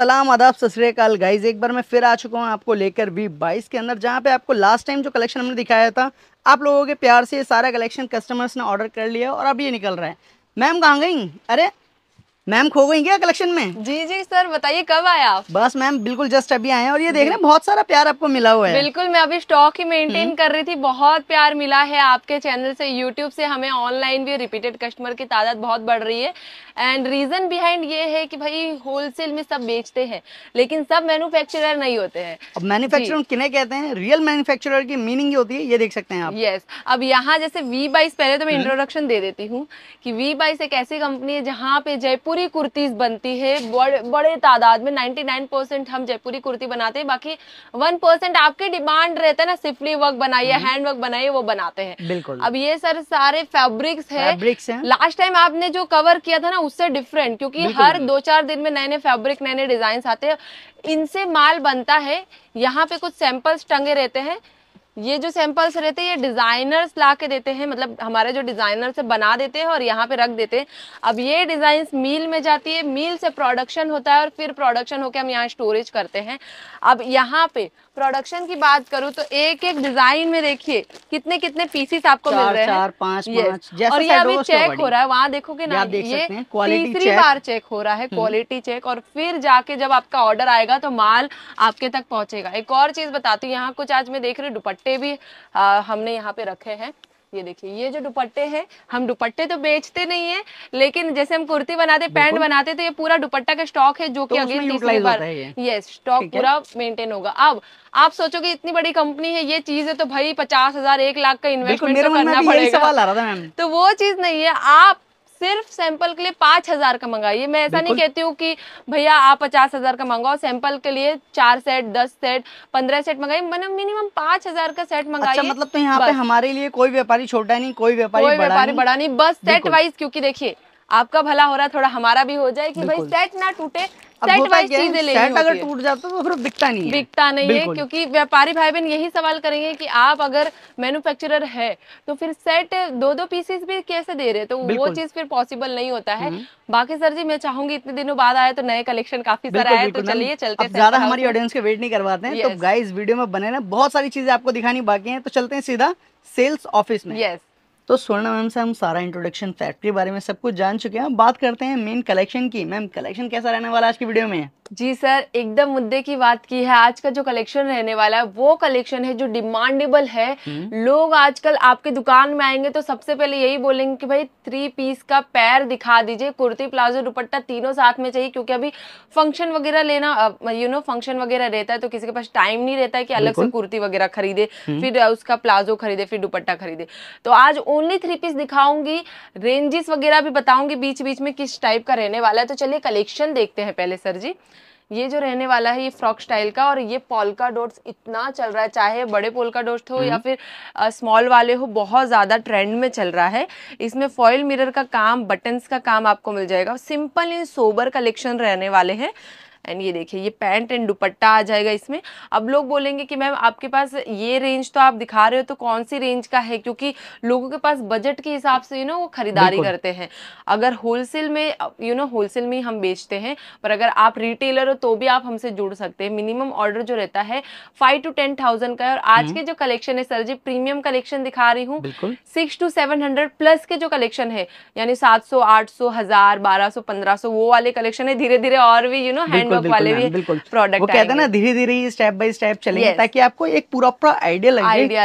सलाम आदाब सतरीकाल गाइज एक बार मैं फिर आ चुका हूँ आपको लेकर वी बाईस के अंदर जहाँ पे आपको लास्ट टाइम जो कलेक्शन हमने दिखाया था आप लोगों के प्यार से ये सारा कलेक्शन कस्टमर्स ने ऑर्डर कर लिया और अब ये निकल रहा है मैम कहाँ गई अरे मैम खो गई क्या कलेक्शन में जी जी सर बताइए कब आया आप बस मैम बिल्कुल जस्ट अभी आए हैं और ये देख रहे हैं बहुत सारा प्यार आपको मिला हुआ है बिल्कुल मैं अभी स्टॉक ही मेंटेन हम्म। कर रही थी बहुत प्यार मिला है आपके चैनल से यूट्यूब से हमें ऑनलाइन भी रिपीटेड कस्टमर की तादाद बहुत बढ़ रही है एंड रीजन बिहाइंड ये है की भाई होलसेल में सब बेचते हैं लेकिन सब मैनुफेक्चर नहीं होते हैं अब मैनुफेक्चर किन्हें कहते हैं रियल मैनुफेक्चर की मीनिंग होती है ये देख सकते हैं आप यस अब यहाँ जैसे वी बाइस पहले तो मैं इंट्रोडक्शन हम्म। दे देती हूँ की वी बाइस एक ऐसी कंपनी है जहाँ पे जयपुर जयपुरी कुर्तीज बनती है बड़, बड़े तादाद में 99 परसेंट हम जयपुरी कुर्ती बनाते हैं बाकी 1 परसेंट आपके डिमांड रहता है ना सिफली वर्क बनाइए हम्म। हैंड वर्क बनाइए वो बनाते हैं बिल्कुल अब ये सर सारे फैब्रिक्स है लास्ट टाइम आपने जो कवर किया था ना उससे डिफरेंट क्योंकि हर दो चार दिन में नए नए फैब्रिक नए नए डिजाइन आते हैं इनसे माल बनता है यहाँ पे कुछ सैंपल्स टंगे रहते हैं ये जो सैंपल्स रहते हैं ये डिज़ाइनर्स ला के देते हैं मतलब हमारे जो डिज़ाइनर्स है बना देते हैं और यहाँ पे रख देते हैं अब ये डिजाइन मील में जाती है मील से प्रोडक्शन होता है और फिर प्रोडक्शन होकर हम यहाँ स्टोरेज करते हैं अब यहाँ पे प्रोडक्शन की बात करूँ तो एक एक डिजाइन में देखिए कितने कितने पीसेस आपको चार, मिल रहे हैं चार पांच पांच और ये अभी चेक हो रहा है वहाँ देखोगे ना देख ये तीसरी बार चेक हो रहा है क्वालिटी हम्म। चेक और फिर जाके जब आपका ऑर्डर आएगा तो माल आपके तक पहुंचेगा एक और चीज बताती हूँ यहाँ कुछ आज मैं देख रही हूँ दुपट्टे भी आ, हमने यहाँ पे रखे हैं ये देखिए ये जो दुपट्टे हैं हम दुपट्टे तो बेचते नहीं है लेकिन जैसे हम कुर्ती बनाते पैंट बनाते तो ये पूरा दुपट्टा का स्टॉक है जो तो की अगेन तीसरी बार यस स्टॉक पूरा मेंटेन होगा अब आप सोचोगे इतनी बड़ी कंपनी है ये चीज है तो भाई पचास हजार एक लाख का इन्वेस्टमेंट तो करना पड़ेगा तो वो चीज नहीं है आप सिर्फ सैंपल के लिए पांच हज़ार का मंगाइए मैं ऐसा नहीं कहती हूँ कि भैया आप पचास हज़ार का मंगाओ सैंपल के लिए चार सेट दस सेट पंद्रह सेट मंगाइए मैंने मिनिमम पांच हज़ार का सेट मंगाइए अच्छा, मतलब तो यहाँ पे हमारे लिए कोई व्यापारी छोटा नहीं कोई व्यापारी कोई व्यापारी बड़ा नहीं बस सेट वाइज क्योंकि देखिए आपका भला हो रहा थोड़ा हमारा भी हो जाए कि भाई सेट ना टूटे सेट वाइज चीजें ले सेट अगर टूट जाता तो फिर बिकता नहीं है बिकता नहीं है क्योंकि व्यापारी भाई बहन यही सवाल करेंगे कि आप अगर मैन्युफैक्चरर है तो फिर सेट दो दो पीसेस भी कैसे दे रहे तो वो चीज फिर पॉसिबल नहीं होता है हम्म। बाकी सर जी मैं चाहूंगी इतने दिनों बाद आए तो नए कलेक्शन काफी सारा आए तो चलिए चलते ज्यादा हमारी ऑडियंस के वेट नहीं करवाते हैं तो गाइस वीडियो में बने ना बहुत सारी चीजें आपको दिखानी बाकी है तो चलते हैं सीधा सेल्स ऑफिस में यस तो स्वर्ण मैम से हम सारा इंट्रोडक्शन फैक्ट्री के बारे में सब कुछ जान चुके हैं बात करते हैं मेन कलेक्शन की मैम कलेक्शन कैसा रहने वाला आज की वीडियो में जी सर एकदम मुद्दे की बात की है आज का जो कलेक्शन रहने वाला है वो कलेक्शन है जो डिमांडेबल है हम्म। लोग आजकल आपके दुकान में आएंगे तो सबसे पहले यही बोलेंगे कि भाई थ्री पीस का पैर दिखा दीजिए कुर्ती प्लाजो दुपट्टा तीनों साथ में चाहिए क्योंकि अभी फंक्शन वगैरह लेना यू नो फंक्शन वगैरह रहता है तो किसी के पास टाइम नहीं रहता है कि अलग से कुर्ती वगैरह खरीदे हम्म। फिर उसका प्लाजो खरीदे फिर दुपट्टा खरीदे तो आज ओनली थ्री पीस दिखाऊंगी रेंजेस वगैरह भी बताऊंगी बीच बीच में किस टाइप का रहने वाला है तो चलिए कलेक्शन देखते हैं पहले सर जी ये जो रहने वाला है ये फ्रॉक स्टाइल का और ये पोलका डोट्स इतना चल रहा है चाहे बड़े पोलका डोट्स हो या हम्म। फिर स्मॉल वाले हो बहुत ज़्यादा ट्रेंड में चल रहा है इसमें फॉयल मिरर का काम बटन्स का काम आपको मिल जाएगा सिंपल एंड सोबर कलेक्शन रहने वाले हैं एंड ये देखिए ये पैंट एंड दुपट्टा आ जाएगा इसमें अब लोग बोलेंगे कि मैम आपके पास ये रेंज तो आप दिखा रहे हो तो कौन सी रेंज का है क्योंकि लोगों के पास बजट के हिसाब से यू नो वो खरीदारी करते हैं अगर होलसेल में यू नो होलसेल में हम बेचते हैं पर अगर आप रिटेलर हो तो भी आप हमसे जुड़ सकते हैं मिनिमम ऑर्डर जो रहता है फाइव टू टेन थाउजेंड का है और आज हम्म। के जो कलेक्शन है सर जी प्रीमियम कलेक्शन दिखा रही हूँ six two seven hundred plus के जो कलेक्शन है यानी सात सौ आठ सौ हजार बारह सौ पंद्रह सौ वो वाले कलेक्शन है धीरे धीरे और भी यू नो हैंड वाले भी प्रोडक्ट वो कहते हैं ना धीरे धीरे स्टेप बाय स्टेप चलेंगे ताकि आपको एक पूरा पूरा आइडिया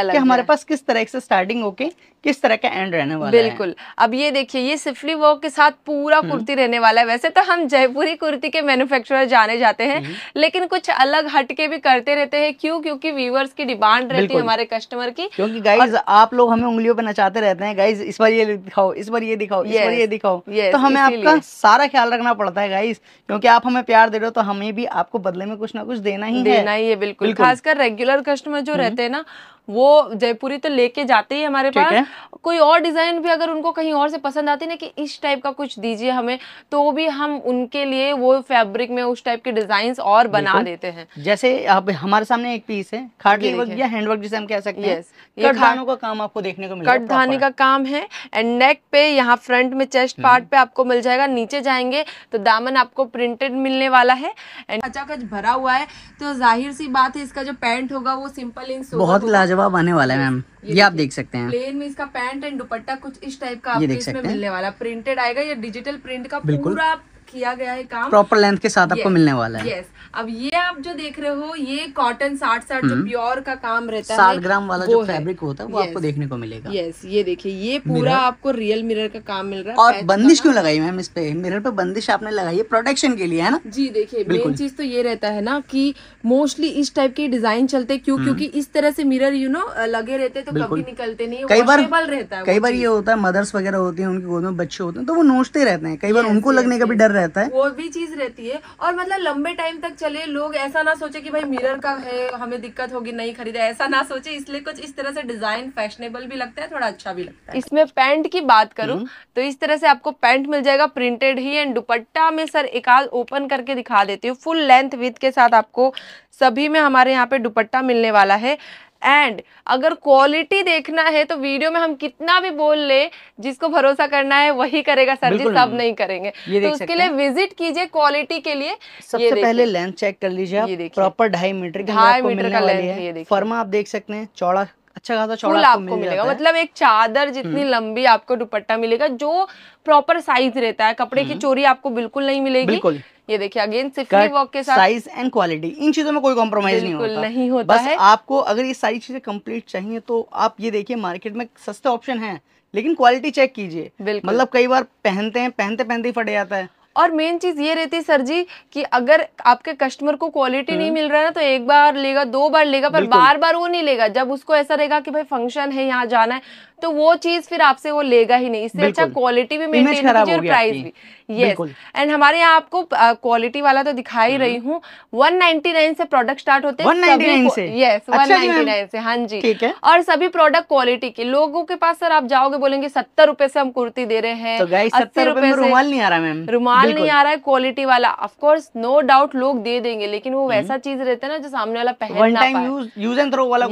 लगे कि हमारे पास किस तरह से स्टार्टिंग होके किस तरह का एंड रहने वाला बिल्कुल है। अब ये देखिए ये सिफली वर्क के साथ पूरा हम्म। कुर्ती रहने वाला है वैसे तो हम जयपुरी कुर्ती के मैन्युफैक्चरर जाने जाते हैं हम्म। लेकिन कुछ अलग हटके भी करते रहते हैं क्यों क्योंकि व्यूवर्स की डिमांड रहती है हमारे कस्टमर की क्योंकि गाइज आप लोग हमें उंगलियों पर नचाते रहते हैं गाइज इस बार ये दिखाओ इस बार ये दिखाओ ये दिखाओ तो हमें आपका सारा ख्याल रखना पड़ता है गाइज क्योंकि आप हमें प्यार दे रहे हो तो हमें भी आपको बदले में कुछ ना कुछ देना ही देना है ही है बिल्कुल, बिल्कुल। खासकर रेगुलर कस्टमर जो हम्म। रहते हैं ना वो जयपुरी तो लेके जाते ही हमारे पास कोई और डिजाइन भी अगर उनको कहीं और से पसंद आती ना कि इस टाइप का कुछ दीजिए हमें तो भी हम उनके लिए वो फैब्रिक में उस टाइप के डिजाइन और बना देते हैं जैसे अब हमारे सामने एक पीस है खाट या हैंडवर्क जिसे हम कह सकते हैं ये धानों का काम आपको देखने को कट धाने का काम है एंड नेक पे यहाँ फ्रंट में चेस्ट हम्म। पार्ट पे आपको मिल जाएगा नीचे जाएंगे तो दामन आपको प्रिंटेड मिलने वाला है एंड अच्छा कच भरा हुआ है तो जाहिर सी बात है इसका जो पैंट होगा वो सिंपल इन बहुत लाज लाजवाब आने वाला है मैम ये, ये आप देख सकते हैं प्लेन में इसका पैंट एंड दुपट्टा कुछ इस टाइप का आपको इसमें मिलने वाला प्रिंटेड आएगा या डिजिटल प्रिंट का पूरा किया गया है काम प्रॉपर लेंथ के साथ आपको मिलने वाला है यस अब ये आप जो देख रहे हो ये कॉटन साठ साठ जो प्योर हम्म। का काम रहता है साठ ग्राम वाला जो फैब्रिक होता है वो आपको देखने को मिलेगा यस ये देखिए ये पूरा आपको रियल मिरर का काम मिल रहा है और बंदिश क्यों लगाई मैम इस पे मिरर पे बंदिश आपने लगाई है प्रोटेक्शन के लिए है ना जी देखिए मेन चीज तो ये रहता है ना कि मोस्टली इस टाइप के डिजाइन चलते क्यों हम्म। क्योंकि इस तरह से मिरर यू नो लगे रहते तो कभी निकलते नहीं कई बार रहता है कई बार ये होता है मदर्स वगैरह होती है उनके गोद में बच्चे होते हैं तो वो नोचते रहते हैं कई बार उनको लगने का भी डर रहता रहता है वो भी चीज रहती है और मतलब लंबे टाइम तक चले लोग ऐसा ना सोचे कि भाई मिरर का है हमें दिक्कत होगी नहीं खरीदे ऐसा ना सोचे इसलिए कुछ इस तरह से डिजाइन फैशनेबल भी लगता है थोड़ा अच्छा भी लगता है इसमें पैंट की बात करूँ हम्म। तो इस तरह से आपको पैंट मिल जाएगा प्रिंटेड ही एंड दुपट्टा में सर एक आध ओपन करके दिखा देती हूँ फुल लेंथ विथ के साथ आपको सभी में हमारे यहाँ पे दुपट्टा मिलने वाला है एंड अगर क्वालिटी देखना है तो वीडियो में हम कितना भी बोल ले जिसको भरोसा करना है वही करेगा सर जी सब नहीं करेंगे तो उसके लिए विजिट कीजिए क्वालिटी के लिए सबसे पहले लेंथ चेक कर लीजिए प्रॉपर ढाई मीटर ढाई मीटर का लेंथ फर्मा आप देख सकते हैं चौड़ा अच्छा खासा चौड़ा आपको, आपको मिलेगा मतलब एक चादर जितनी हम्म। लंबी आपको दुपट्टा मिलेगा जो प्रॉपर साइज रहता है कपड़े की हम्म। चोरी आपको बिल्कुल नहीं मिलेगी बिल्कुल ये देखिए अगेन सिर्फ वर्क के साथ साइज एंड क्वालिटी इन चीजों में कोई कॉम्प्रोमाइज नहीं होता नहीं होता बस है आपको अगर ये सारी चीजें कंप्लीट चाहिए तो आप ये देखिए मार्केट में सस्ते ऑप्शन है लेकिन क्वालिटी चेक कीजिए मतलब कई बार पहनते हैं पहनते पहनते ही फट जाता है और मेन चीज़ ये रहती है सर जी कि अगर आपके कस्टमर को क्वालिटी नहीं हम्म। मिल रहा है ना तो एक बार लेगा दो बार लेगा पर बार बार वो नहीं लेगा जब उसको ऐसा रहेगा कि भाई फंक्शन है यहाँ जाना है तो वो चीज फिर आपसे वो लेगा ही नहीं इससे अच्छा क्वालिटी भी मेंटेन कीजिए और प्राइस भी यस एंड हमारे यहाँ आपको क्वालिटी वाला तो दिखा ही रही हम्म। हूँ वन नाइनटी नाइन से प्रोडक्ट स्टार्ट होते हैं यस वन अच्छा से हाँ जी ठीक है और सभी प्रोडक्ट क्वालिटी के लोगों के पास सर आप जाओगे बोलेंगे सत्तर रूपए से हम कुर्ती दे रहे हैं तो अस्सी रूपए रुमाल नहीं आ रहा मैम रुमाल नहीं आ रहा है क्वालिटी वाला ऑफकोर्स नो डाउट लोग दे देंगे लेकिन वो हम्म। वैसा चीज रहता है ना जो सामने वाला पहन यूज एंड थ्रो वाला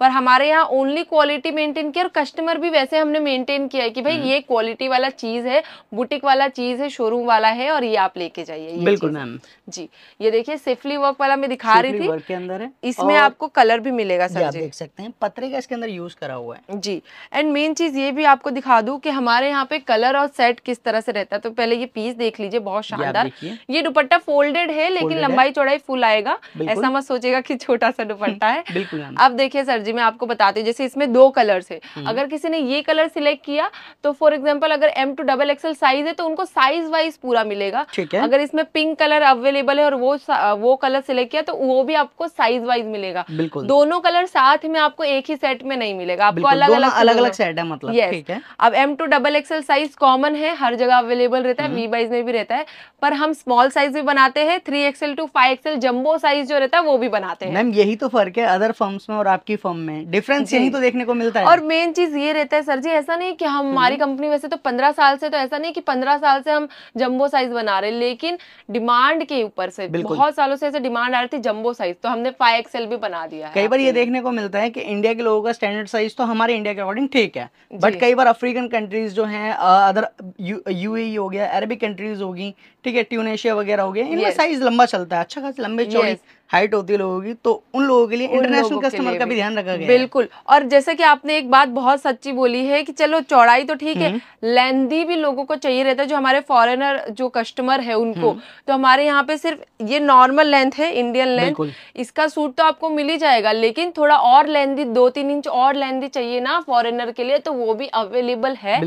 पर हमारे यहाँ ओनली क्वालिटी मेंटेन किया और कस्टमर भी वैसे हमने मेंटेन किया है कि भाई हम्म। ये क्वालिटी वाला चीज है बुटीक वाला चीज है शोरूम वाला है और ये आप लेके जाइए बिल्कुल मैम जी ये देखिए सेफली वर्क वाला मैं दिखा रही थी के अंदर है इसमें आपको कलर भी मिलेगा सर जी देख सकते हैं पत्रे का इसके अंदर यूज करा हुआ है जी एंड मेन चीज ये भी आपको दिखा दू की हमारे यहाँ पे कलर और सेट किस तरह से रहता है तो पहले ये पीस देख लीजिए बहुत शानदार ये दुपट्टा फोल्डेड है लेकिन लंबाई चौड़ाई फुल आएगा ऐसा मत सोचेगा की छोटा सा दुपट्टा है अब देखिए सर जी मैं आपको बताती हूँ जैसे इसमें दो कलर है हम्म। अगर किसी ने ये कलर सिलेक्ट किया तो फॉर एग्जाम्पल अगर M two double XL size है तो उनको साइज वाइज पूरा मिलेगा अगर इसमें पिंक कलर अवेलेबल है और वो वो कलर सिलेक्ट किया तो वो भी आपको साइज वाइज मिलेगा दोनों कलर साथ में आपको एक ही सेट में नहीं मिलेगा आपको अलग अलग अलग अलग सेट है मतलब ये अब M two double XL size common है हर जगह अवेलेबल रहता है वी हम्म। वाइज में भी रहता है पर हम स्मॉल साइज भी बनाते हैं three XL two five XL jumbo size जो रहता है वो भी बनाते हैं मैम यही तो फर्क है अदर फर्म्स में और आपकी फर्म में डिफरेंस यही तो देखने को मिलता है और मेन चीज़ ये रहता है सर जी ऐसा नहीं कि हमारी हम्म। कंपनी वैसे तो पंद्रह साल से तो ऐसा नहीं कि पंद्रह साल से हम जंबो साइज बना रहे लेकिन डिमांड के ऊपर से बहुत सालों से ऐसे डिमांड आ रही थी जंबो साइज तो हमने फाइव एक्सएल भी बना दिया कई बार ये देखने को मिलता है कि इंडिया के लोगों का स्टैंडर्ड साइज तो हमारे इंडिया के अकॉर्डिंग ठीक है बट कई बार अफ्रीकन कंट्रीज जो है अदर यू हो गया अरेबिक कंट्रीज होगी ठीक है ट्यूनेशिया वगैरह हो गया इनका साइज लंबा चलता है अच्छा खास लंबे चौड़ी हाइट होती है लोगों की तो उन लोगों के लिए इंटरनेशनल कस्टमर का भी ध्यान रखा गया बिल्कुल और जैसे कि आपने एक बात बहुत सच्ची बोली है कि चलो चौड़ाई तो ठीक है हम्म। लेंदी भी लोगों को चाहिए रहता है जो हमारे फॉरेनर जो कस्टमर है उनको हम्म। तो हमारे यहाँ पे सिर्फ ये नॉर्मल लेंथ है इंडियन लेंथ इसका सूट तो आपको मिल ही जाएगा लेकिन थोड़ा और लेंदी दो तीन इंच और लेंदी चाहिए ना फॉरेनर के लिए तो वो भी अवेलेबल है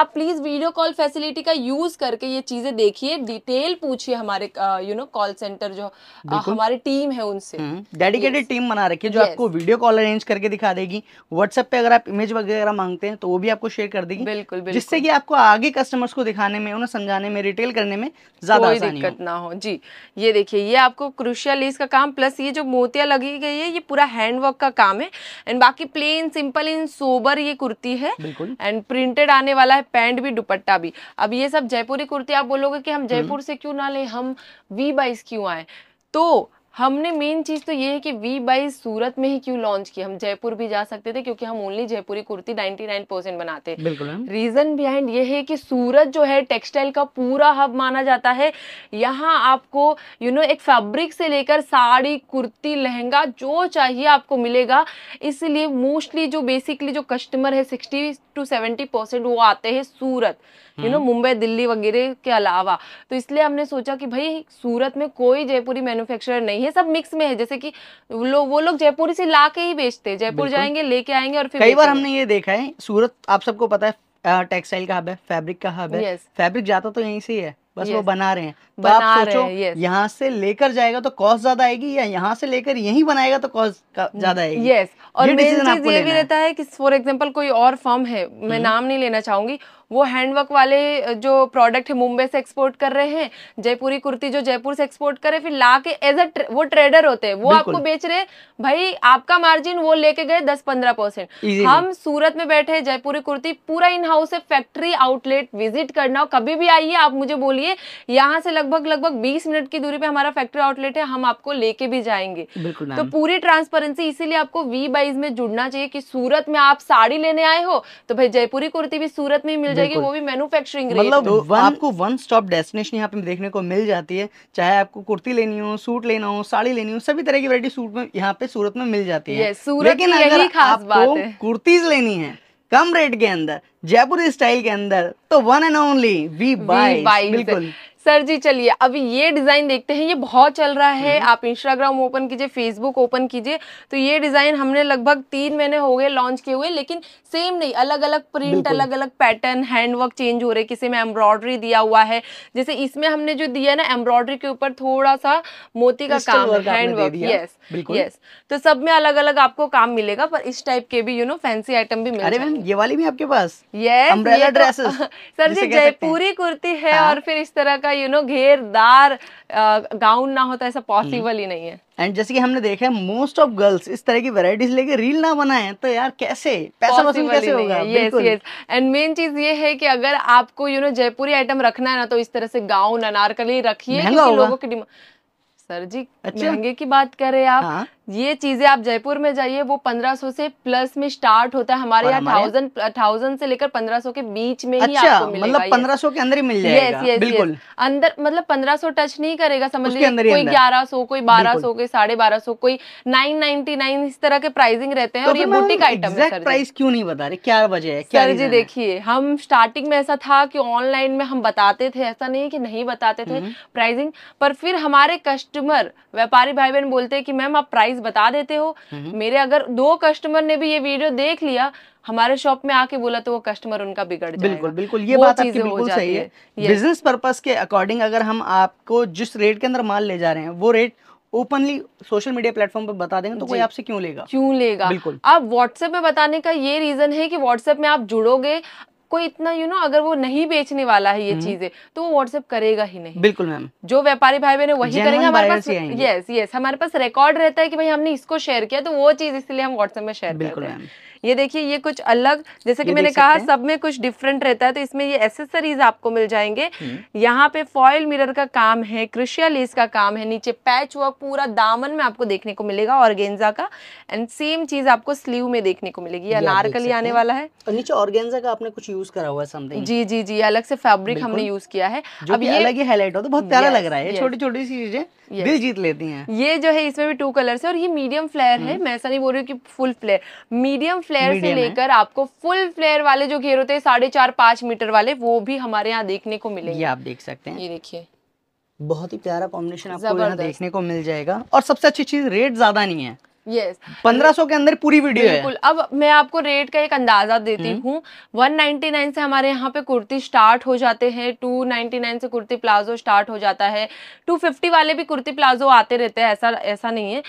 आप प्लीज वीडियो कॉल फैसिलिटी का यूज करके ये चीजें देखिए डिटेल पूछिए हमारे यू नो कॉल सेंटर जो uh, हमारे टीम टीम है उनसे डेडिकेटेड टीम हम्म, बना रखी है जो आपको वीडियो कॉल अरेंज करके दिखा देगी व्हाट्सएप पे अगर आप इमेज वगैरह मांगते हैं तो वो भी आपको शेयर कर देगी बिल्कुल जिससे कि आपको आगे कस्टमर्स को दिखाने में उन्हें समझाने में रिटेल करने में ज्यादा दिक्कत ना हो जी ये देखिए ये आपको क्रुशियल लेस का काम प्लस ये जो मोतिया लगी गई है ये पूरा हैंडवर्क का काम है एंड बाकी प्लेन सिंपल इन सोबर ये कुर्ती है एंड प्रिंटेड आने वाला है पैंट भी दुपट्टा भी अब ये सब जयपुरी कुर्ती आप बोलोगे कि हम हम्म। जयपुर से क्यों ना ले हम वी बाइस क्यों आए तो हमने मेन चीज़ तो ये है कि वी बाई सूरत में ही क्यों लॉन्च की हम जयपुर भी जा सकते थे क्योंकि हम ओनली जयपुरी कुर्ती 99 परसेंट बनाते बिल्कुल रीजन बिहाइंड ये है कि सूरत जो है टेक्सटाइल का पूरा हब माना जाता है यहाँ आपको यू you नो know, एक फैब्रिक से लेकर साड़ी कुर्ती लहंगा जो चाहिए आपको मिलेगा इसलिए मोस्टली जो बेसिकली जो कस्टमर है सिक्सटी टू सेवेंटी परसेंट वो आते हैं सूरत यू नो मुंबई दिल्ली वगैरह के अलावा तो इसलिए हमने सोचा कि भाई सूरत में कोई जयपुरी मैन्युफैक्चरर नहीं है सब मिक्स में है जैसे कि लो, वो लोग जयपुरी से ला के ही बेचते हैं जयपुर जाएंगे लेके आएंगे और फिर कई बार हमने ये देखा है सूरत आप सबको पता है टेक्सटाइल का हब है फैब्रिक का हब है फैब्रिक जाता तो यही से ही है बस yes. वो बना रहे हैं तो बना आप सोचो यहाँ से लेकर जाएगा तो कॉस्ट ज्यादा आएगी या यहाँ से लेकर यही बनाएगा तो कॉस्ट ज्यादा आएगी यस yes. और ये भी रहता है कि फॉर एग्जांपल कोई और फर्म है मैं हम्म। नाम नहीं लेना चाहूंगी वो हैंडवर्क वाले जो प्रोडक्ट है मुंबई से एक्सपोर्ट कर रहे हैं जयपुरी कुर्ती जो जयपुर से एक्सपोर्ट करे फिर ला के एज अ वो ट्रेडर होते हैं वो आपको बेच रहे भाई आपका मार्जिन वो लेके गए दस पंद्रह परसेंट हम सूरत में बैठे जयपुरी कुर्ती पूरा इन हाउस है फैक्ट्री आउटलेट विजिट करना हो कभी भी आइए आप मुझे बोलिए यहाँ से लगभग लगभग बीस मिनट की दूरी पे हमारा फैक्ट्री आउटलेट है हम आपको लेके भी जाएंगे तो पूरी ट्रांसपेरेंसी इसीलिए आपको वी बाइज में जुड़ना चाहिए कि सूरत में आप साड़ी लेने आए हो तो भाई जयपुरी कुर्ती भी सूरत में ही मिल जाएगी वो भी मैनुफेक्चरिंग मतलब तो वन, आपको वन स्टॉप डेस्टिनेशन यहाँ पे देखने को मिल जाती है चाहे आपको कुर्ती लेनी हो सूट लेना हो साड़ी लेनी हो सभी तरह की वैरायटी सूट में यहाँ पे सूरत में मिल जाती है लेकिन अगर आपको कुर्तीज लेनी है कम रेट के अंदर जयपुर स्टाइल के अंदर तो वन एंड ओनली वी बाई बिल्कुल सर जी चलिए अभी ये डिज़ाइन देखते हैं ये बहुत चल रहा है हम्म। आप इंस्टाग्राम ओपन कीजिए फेसबुक ओपन कीजिए तो ये डिज़ाइन हमने लगभग तीन महीने हो गए लॉन्च किए हुए लेकिन सेम नहीं अलग अलग प्रिंट अलग अलग पैटर्न हैंडवर्क चेंज हो रहे किसी में एम्ब्रॉयडरी दिया हुआ है जैसे इसमें हमने जो दिया ना एम्ब्रॉयडरी के ऊपर थोड़ा सा मोती का काम हैंडवर्क यस यस तो सब में अलग अलग आपको काम मिलेगा पर इस टाइप के भी यू नो फैंसी आइटम भी मिल ये वाली भी आपके पास यस तो सर जी जयपुरी कुर्ती है हाँ। और फिर इस तरह का का यू नो घेरदार गाउन ना होता तो ऐसा पॉसिबल ही हम्म। नहीं है एंड जैसे कि हमने देखा है मोस्ट ऑफ गर्ल्स इस तरह की वैरायटीज लेके रील ना बनाए तो यार कैसे पैसा कैसे होगा यस यस एंड मेन चीज ये है कि अगर आपको यू नो जयपुरी आइटम रखना है ना तो इस तरह से गाउन अनारकली रखिए लोगों की डिमांड सर जी अच्छा? महंगे की बात कर रहे हैं आप हाँ? ये चीजें आप जयपुर में जाइए वो 1500 से प्लस में स्टार्ट होता है हमारे यहाँ थाउजेंड थाउजेंड से लेकर 1500 के बीच में अच्छा, ही आपको मिलेगा मतलब 1500 के अंदर ही मिल जाएगा येस, येस, बिल्कुल अंदर मतलब 1500 टच नहीं करेगा समझ लीजिए कोई 1100 कोई 1200 कोई साढ़े बारह सौ कोई 999 इस तरह के प्राइसिंग रहते हैं तो और ये बुटीक आइटम प्राइस क्यों नहीं बता रहे क्या वजह है सर जी देखिए हम स्टार्टिंग में ऐसा था कि ऑनलाइन में हम बताते थे ऐसा नहीं की नहीं बताते थे प्राइसिंग हम्म। पर फिर हमारे कस्टमर व्यापारी भाई बहन बोलते हैं कि मैम आप प्राइस चीज बता देते हो हम्म। मेरे अगर दो कस्टमर ने भी ये वीडियो देख लिया हमारे शॉप में आके बोला तो वो कस्टमर उनका बिगड़ जाएगा बिल्कुल बिल्कुल ये बात आपकी बिल्कुल सही है बिजनेस पर्पस के अकॉर्डिंग अगर हम आपको जिस रेट के अंदर माल ले जा रहे हैं वो rate openly social media platform पर बता देंगे तो कोई आपसे क्यों लेगा क्यों लेगा बिल्कुल अब व्हाट्सएप में बताने का ये रीजन है कि व्हाट्सएप में आप जुड़ोगे कोई इतना यू you नो know, अगर वो नहीं बेचने वाला है ये हम्म। चीजें तो वो व्हाट्सएप करेगा ही नहीं बिल्कुल मैम जो व्यापारी भाई बहन है वही करेंगे हमारे पास यस यस हमारे पास रिकॉर्ड रहता है कि भाई हमने इसको शेयर किया तो वो चीज इसलिए हम व्हाट्सएप में शेयर बिल्कुल मैम ये देखिए ये कुछ अलग जैसे कि मैंने कहा सब में कुछ डिफरेंट रहता है तो इसमें ये एसेसरीज आपको मिल जाएंगे हम्म। यहाँ पे फॉयल मिरर का काम है क्रिशिया लेस का काम है नीचे पैच वर्क पूरा दामन में आपको देखने को मिलेगा ऑर्गेन्जा का एंड सेम चीज आपको स्लीव में देखने को मिलेगी अनारकली आने वाला है और नीचे ऑर्गेन्जा का आपने कुछ यूज करा हुआ है समथिंग जी जी जी अलग से फैब्रिक हमने यूज किया है अब ये अलग ही हाईलाइट हो तो बहुत प्यारा लग रहा है छोटी छोटी सी चीजें दिल जीत लेती हैं ये जो है इसमें भी टू कलर है और ये मीडियम फ्लेयर है हम्म। मैं ऐसा नहीं बोल रही हूँ कि फुल फ्लेयर मीडियम फ्लेयर से लेकर आपको फुल फ्लेयर वाले जो घेर होते हैं साढ़े चार पांच मीटर वाले वो भी हमारे यहाँ देखने को मिलेंगे ये आप देख सकते हैं ये देखिए बहुत ही प्यारा कॉम्बिनेशन आपको यहाँ देखने को मिल जाएगा और सबसे अच्छी चीज रेट ज्यादा नहीं है यस पंद्रह सौ के अंदर पूरी वीडियो बिल्कुल है। अब मैं आपको रेट का एक अंदाजा देती हम्म। हूँ वन नाइनटी नाइन से हमारे यहाँ पे कुर्ती स्टार्ट हो जाते हैं टू नाइनटी नाइन से कुर्ती प्लाजो स्टार्ट हो जाता है टू फिफ्टी वाले भी कुर्ती प्लाजो आते रहते हैं ऐसा ऐसा नहीं है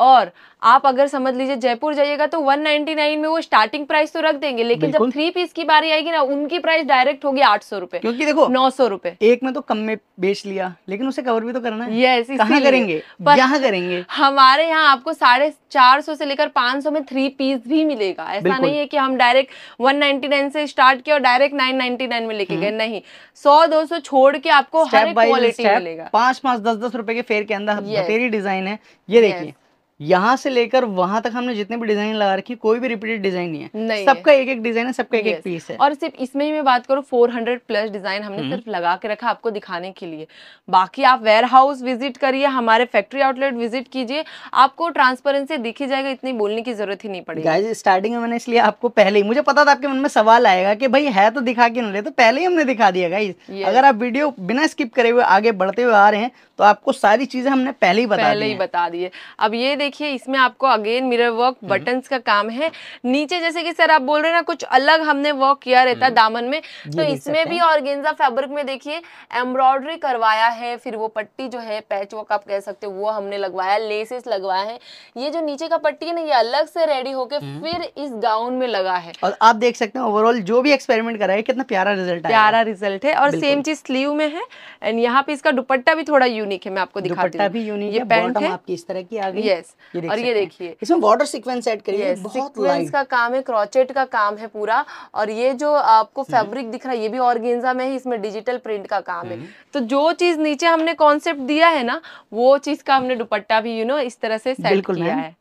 और आप अगर समझ लीजिए जयपुर जाइएगा तो 199 में वो स्टार्टिंग प्राइस तो रख देंगे लेकिन जब थ्री पीस की बारी आएगी ना उनकी प्राइस डायरेक्ट होगी आठ सौ रुपए क्योंकि देखो नौ सौ रूपए एक में तो कम में बेच लिया लेकिन उसे कवर भी तो करना है यस yes, करेंगे पर यहां करेंगे हमारे यहाँ आपको साढ़े चार सौ से लेकर पांच सौ में थ्री पीस भी मिलेगा ऐसा नहीं है कि हम डायरेक्ट वन से स्टार्ट किया और डायरेक्ट नाइन में लेके गए हम्म। नहीं सौ दो सौ छोड़ के आपको हर क्वालिटी मिलेगा पांच पांच दस दस रुपए के फेयर के अंदर डिजाइन है ये देखिए यहाँ से लेकर वहां तक हमने जितने भी डिजाइन लगा रखी कोई भी रिपीटेड डिजाइन नहीं है सबका एक एक डिजाइन है सबका एक एक पीस है और सिर्फ इसमें मैं बात करूँ 400 प्लस डिजाइन हमने हम्म। सिर्फ लगा के रखा आपको दिखाने के लिए बाकी आप वेयर हाउस विजिट करिए हमारे फैक्ट्री आउटलेट विजिट कीजिए आपको ट्रांसपेरेंसी दिखी जाएगा इतनी बोलने की जरूरत ही नहीं पड़ेगी स्टार्टिंग में मैंने इसलिए आपको पहले ही मुझे पता था आपके मन में सवाल आएगा कि भाई है तो दिखा के नहीं तो पहले ही हमने दिखा दिया गाइज अगर आप वीडियो बिना स्किप करे हुए आगे बढ़ते हुए आ रहे हैं तो आपको सारी चीजें हमने पहले ही बता पहले ही बता दिए अब ये देखिए इसमें आपको अगेन मिरर वर्क बटन का काम है नीचे जैसे कि सर आप बोल रहे हैं ना कुछ अलग हमने वर्क किया रहता हम्म। दामन में तो इसमें भी ऑर्गेन्जा फैब्रिक में देखिए एम्ब्रॉयडरी करवाया है फिर वो पट्टी जो है पैच वर्क आप कह सकते हो वो हमने लगवाया लेसेस लगवाए हैं ये जो नीचे का पट्टी है ना ये अलग से रेडी होके हम्म। फिर इस गाउन में लगा है और आप देख सकते हैं ओवरऑल जो भी एक्सपेरिमेंट करा है कितना प्यारा रिजल्ट प्यारा रिजल्ट है और सेम चीज स्लीव में है एंड यहाँ पे इसका दुपट्टा भी थोड़ा यूनिक है मैं आपको दिखाता हूँ भी यूनिक ये पैंट है आपकी इस तरह की आ गई यस और ये देखिए इसमें बॉर्डर सीक्वेंस ऐड करिए बहुत का काम है क्रॉचेट का काम है पूरा और ये जो आपको फैब्रिक हम्म। दिख रहा है ये भी ऑर्गेन्जा में है इसमें डिजिटल प्रिंट का काम है हम्म। तो जो चीज नीचे हमने कॉन्सेप्ट दिया है ना वो चीज का हमने दुपट्टा भी यू नो इस तरह से सेट किया है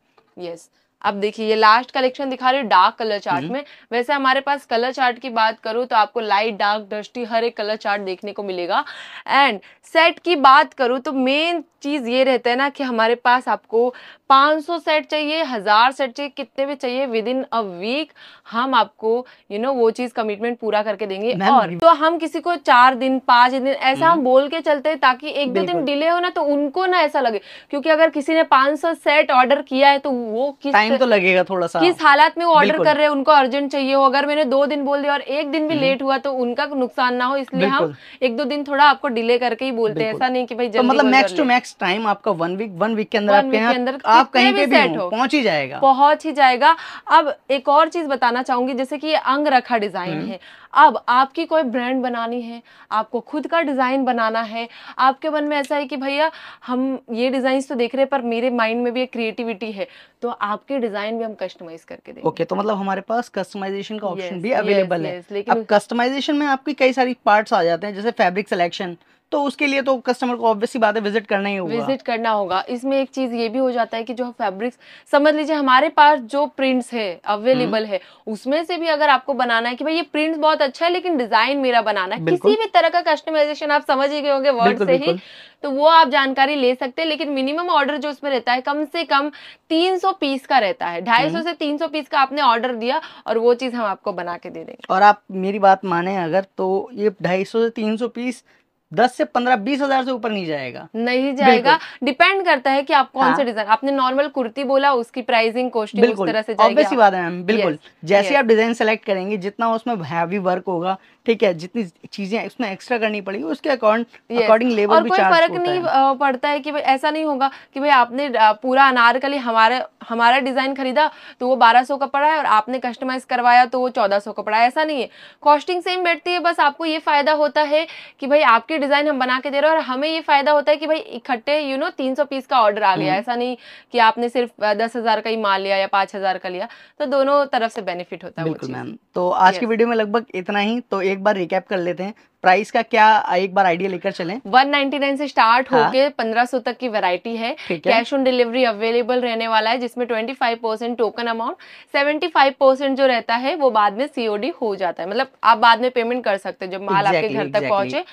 यस अब देखिए ये लास्ट कलेक्शन दिखा रही हूँ डार्क कलर चार्ट में वैसे हमारे पास कलर चार्ट की बात करूँ तो आपको लाइट डार्क डस्टी हर एक कलर चार्ट देखने को मिलेगा एंड सेट की बात करूँ तो मेन चीज़ ये रहता है ना कि हमारे पास आपको 500 सेट चाहिए हज़ार सेट चाहिए कितने भी चाहिए विद इन अ वीक हम आपको यू you नो know, वो चीज़ कमिटमेंट पूरा करके देंगे और तो हम किसी को चार दिन पांच दिन ऐसा हम हम्म। बोल के चलते हैं ताकि एक दो दिन डिले हो ना तो उनको ना ऐसा लगे क्योंकि अगर किसी ने 500 सेट ऑर्डर किया है तो वो किस टाइम तो लगेगा थोड़ा सा किस हालात में वो ऑर्डर कर रहे हैं उनको अर्जेंट चाहिए हो अगर मैंने दो दिन बोल दिया और एक दिन भी लेट हम्म। हुआ तो उनका नुकसान ना हो इसलिए हम एक दो दिन थोड़ा आपको डिले करके ही बोलते हैं ऐसा नहीं की भाई तो मतलब मैक्स टू मैक्स टाइम आपका वन वीक वन वीक के अंदर आप कहीं पे भी हो पहुंच ही जाएगा पहुंच ही जाएगा अब एक और चीज बताना चाहूंगी जैसे कि ये अंग रखा डिजाइन हम्म। है अब आपकी कोई ब्रांड बनानी है आपको खुद का डिज़ाइन बनाना है आपके मन में ऐसा है कि भैया हम ये डिज़ाइन तो देख रहे हैं पर मेरे माइंड में भी एक क्रिएटिविटी है तो आपके डिज़ाइन भी हम कस्टमाइज करके देंगे ओके तो मतलब हमारे पास कस्टमाइजेशन का ऑप्शन भी अवेलेबल है लेकिन कस्टमाइजेशन में आपकी कई सारी पार्ट्स आ जाते हैं जैसे फैब्रिक सिलेक्शन तो उसके लिए तो कस्टमर को ऑब्वियसली बात है विजिट करना ही होगा विजिट करना होगा इसमें एक चीज ये भी हो जाता है कि जो फैब्रिक्स समझ लीजिए हमारे पास जो प्रिंट्स है अवेलेबल है उसमें से भी अगर आपको बनाना है कि भाई ये प्रिंट्स बहुत अच्छा है लेकिन डिजाइन मेरा बनाना है किसी भी तरह का कस्टमाइजेशन आप समझ ही गए होंगे वर्ड से ही तो वो आप जानकारी ले सकते हैं लेकिन मिनिमम ऑर्डर जो उसमें रहता है कम से कम 300 पीस का रहता है 250 हम्म। से 300 पीस का आपने ऑर्डर दिया और वो चीज़ हम आपको बना के दे देंगे और आप मेरी बात माने अगर तो ये 250 से 300 पीस दस से पंद्रह बीस हजार से ऊपर नहीं जाएगा नहीं जाएगा डिपेंड करता है कि आप कौन हाँ? से डिजाइन आपने नॉर्मल कुर्ती बोला उसकी प्राइसिंग कॉस्टिंग उस तरह से बात है मैम बिल्कुल जैसे आप डिजाइन सेलेक्ट करेंगे जितना उसमें हैवी वर्क होगा ठीक है जितनी चीजें उसमें एक्स्ट्रा करनी पड़ेगी उसके अकॉर्डिंग अकॉर्डिंग लेबर भी कोई फर्क नहीं पड़ता है कि भाई ऐसा नहीं होगा कि भाई आपने पूरा अनार का लिए हमारा डिजाइन खरीदा तो वो बारह सौ का पड़ा है और आपने कस्टमाइज करवाया तो वो चौदह सौ का पड़ा है ऐसा नहीं है कॉस्टिंग सेम बैठती है बस आपको ये फायदा होता है कि भाई आपके डिजाइन हम बना के दे रहे हैं और हमें ये फायदा होता है कि भाई इकट्ठे यू नो तीन पीस का ऑर्डर आ गया हम्म। ऐसा नहीं कि आपने सिर्फ दस का ही माल लिया या पाँच का लिया तो दोनों तरफ से बेनिफिट होता है मैम तो आज की वीडियो में लगभग इतना ही तो एक एक बार रिकैप कर लेते हैं प्राइस का क्या एक बार आइडिया लेकर चलें 199 से स्टार्ट हाँ? होके 1500 तक की वैरायटी है कैश ऑन डिलीवरी अवेलेबल रहने वाला है जिसमें 25 परसेंट टोकन अमाउंट 75 परसेंट जो रहता है वो बाद में सीओडी हो जाता है मतलब आप बाद में पेमेंट कर सकते हैं जब माल exactly, आपके घर exactly. तक पहुंचे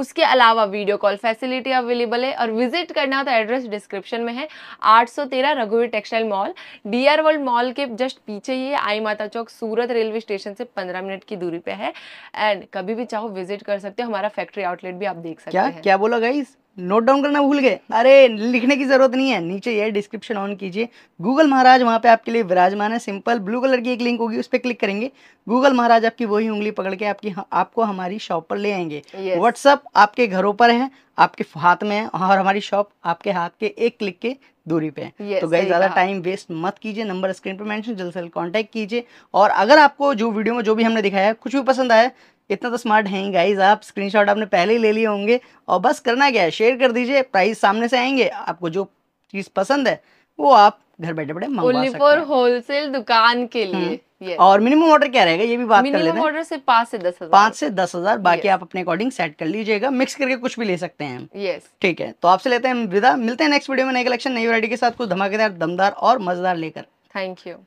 उसके अलावा वीडियो कॉल फैसिलिटी अवेलेबल है और विजिट करना तो एड्रेस डिस्क्रिप्शन में है 813 रघुवीर textile mall D world mall के जस्ट पीछे ही आई माता चौक सूरत रेलवे स्टेशन से 15 मिनट की दूरी पे है एंड कभी भी चाहो विजिट कर कर सकते हैं हमारा फैक्ट्री आउटलेट भी आप देख सकते हैं क्या बोला गई नोट डाउन करना भूल गए अरे लिखने की जरूरत नहीं है नीचे ये डिस्क्रिप्शन ऑन कीजिए गूगल महाराज वहाँ पे आपके लिए विराजमान है सिंपल ब्लू कलर की एक लिंक होगी उस पर क्लिक करेंगे गूगल महाराज आपकी वही उंगली पकड़ के आपकी आपको हमारी शॉप पर ले आएंगे व्हाट्सअप yes. आपके घरों पर है आपके हाथ में है और हमारी शॉप आपके हाथ के एक क्लिक के दूरी पे है yes, तो गए ज़्यादा टाइम वेस्ट मत कीजिए नंबर स्क्रीन पर मैंशन जल्द से जल्द कॉन्टेक्ट कीजिए और अगर आपको जो वीडियो में जो भी हमने दिखाया है कुछ भी पसंद आया इतना तो स्मार्ट हैं गाइज आप स्क्रीनशॉट आपने पहले ही ले लिए होंगे और बस करना क्या है शेयर कर दीजिए प्राइस सामने से आएंगे आपको जो चीज़ पसंद है वो आप घर बैठे बैठे सकते हैं होलसेल दुकान के हम्म। लिए और मिनिमम ऑर्डर क्या रहेगा ये भी बात कर लेते ऑर्डर से पाँच से दस हजार पाँच से दस हजार बाकी आप अपने अकॉर्डिंग सेट कर लीजिएगा मिक्स करके कुछ भी ले सकते हैं यस ठीक है तो आपसे लेते हैं विदा मिलते हैं नेक्स्ट वीडियो में नई कलेक्शन नई वरायटी के साथ कुछ धमाकेदार दमदार और मजेदार लेकर थैंक यू